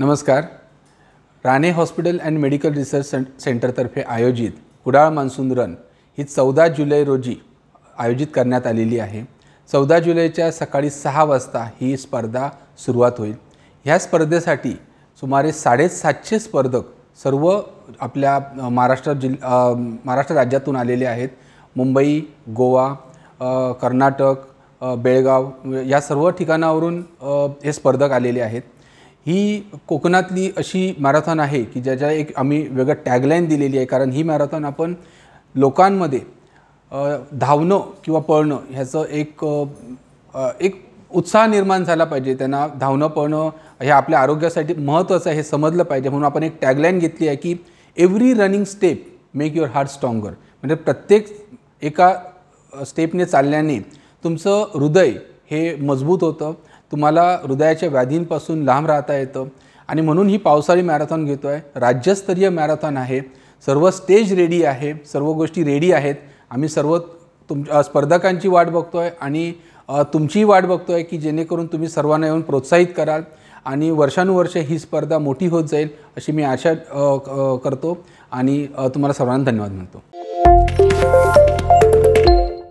नमस्कार Rane hospital and medical research सेंटरतर्फे आयोजित कुडाळ मान्सून रन ही चौदा जुलै रोजी आयोजित करण्यात आलेली आहे चौदा जुलैच्या सकाळी सहा वाजता ही स्पर्धा सुरुवात होईल ह्या स्पर्धेसाठी सुमारे साडेसातशे स्पर्धक सर्व आपल्या महाराष्ट्र जिल् महाराष्ट्र राज्यातून आलेले आहेत मुंबई गोवा कर्नाटक बेळगाव या सर्व ठिकाणावरून हे स्पर्धक आलेले आहेत ही कोकणातली अशी मॅरेथॉन आहे की ज्याच्या एक आम्ही वेगळं टॅगलाईन दिलेली आहे कारण ही मॅरेथॉन आपण लोकांमध्ये धावणं किंवा पळणं ह्याचं एक एक उत्साह निर्माण झाला पाहिजे त्यांना धावणं पळणं हे आपल्या आरोग्यासाठी महत्त्वाचं आहे हे समजलं पाहिजे म्हणून आपण एक टॅगलाईन घेतली आहे की every running step make your heart stronger म्हणजे प्रत्येक एका स्टेपने चालल्याने तुमचं हृदय हे मजबूत होतं तुम्हाला हृदयाच्या व्याधींपासून लांब राहता येतं आणि म्हणून ही पावसाळी मॅरेथॉन घेतो आहे राज्यस्तरीय मॅरेथॉन आहे सर्व स्टेज रेडी आहे सर्व गोष्टी रेडी आहेत आम्ही सर्व तुम स्पर्धकांची वाट बघतो आहे आणि तुमचीही वाट बघतो आहे की जेणेकरून तुम्ही सर्वांना येऊन प्रोत्साहित कराल आणि वर्षानुवर्ष ही स्पर्धा मोठी होत जाईल अशी मी आशा करतो आणि तुम्हाला सर्वांना धन्यवाद म्हणतो